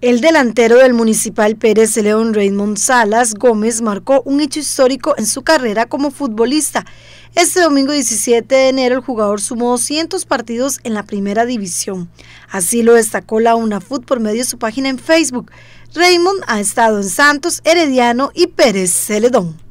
El delantero del Municipal Pérez León Raymond Salas Gómez marcó un hecho histórico en su carrera como futbolista. Este domingo 17 de enero el jugador sumó 200 partidos en la primera división. Así lo destacó la UNAFUT por medio de su página en Facebook. Raymond ha estado en Santos, Herediano y Pérez Celedón.